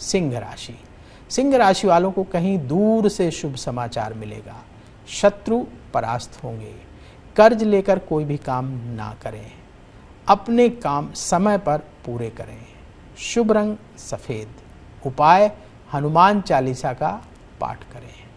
सिंह राशि सिंह राशि वालों को कहीं दूर से शुभ समाचार मिलेगा शत्रु परास्त होंगे कर्ज लेकर कोई भी काम ना करें अपने काम समय पर पूरे करें शुभ रंग सफ़ेद उपाय हनुमान चालीसा का पाठ करें